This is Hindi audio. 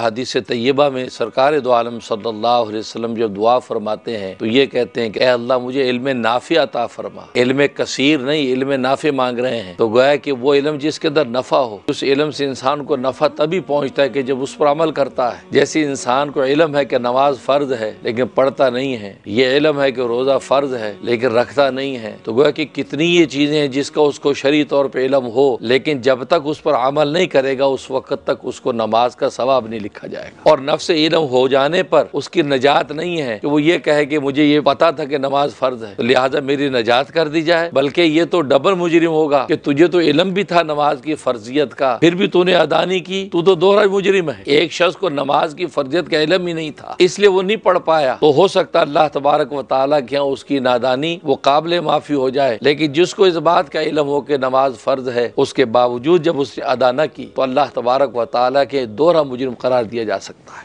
हदीस तय्यबा में सरकार दो आलम सल्लल्लाहु अलैहि वसल्लम जब दुआ फरमाते हैं तो ये कहते हैं कि अल्लाह मुझे इल्म नाफ़ी अता फरमा इल्म कसीर नहीं इल्म नाफे मांग रहे हैं तो गोया कि वो इलम जिसके अंदर नफ़ा हो उस इलम से इंसान को नफ़ा तभी पहुँचता है कि जब उस पर अमल करता है जैसे इंसान को इलम है कि नमाज फ़र्ज है लेकिन पढ़ता नहीं है ये इलम है कि रोज़ा फ़र्ज है लेकिन रखता नहीं है तो गोया कि कितनी ये चीज़ें हैं जिसका उसको शरी तौर पर इलम हो लेकिन जब तक उस पर अमल नहीं करेगा उस वक्त तक उसको नमाज का सवाब नहीं लिखा जाएगा और नफ्स इलम हो जाने पर उसकी नजात नहीं है कि वो ये कहे कि मुझे ये पता था कि नमाज फ़र्ज है तो लिहाजा मेरी नजात कर दी जाए बल्कि ये तो डबल मुजरिम होगा कि तुझे तो इलम भी था नमाज की फर्जियत का फिर भी तूने अदा नहीं की तू तो दोहरा मुजरिम है एक शख्स को नमाज की फर्जियत का इलम ही नहीं था इसलिए वो नहीं पढ़ पाया तो हो सकता अल्लाह तबारक व ताली के उसकी नादानी वो काबिल माफी हो जाए लेकिन जिसको इस बात का इलम हो कि नमाज फ़र्ज है उसके बावजूद जब उसने अदा न की तो अल्लाह तबारक व के दोहरा मुजरिम कर करार दिया जा सकता है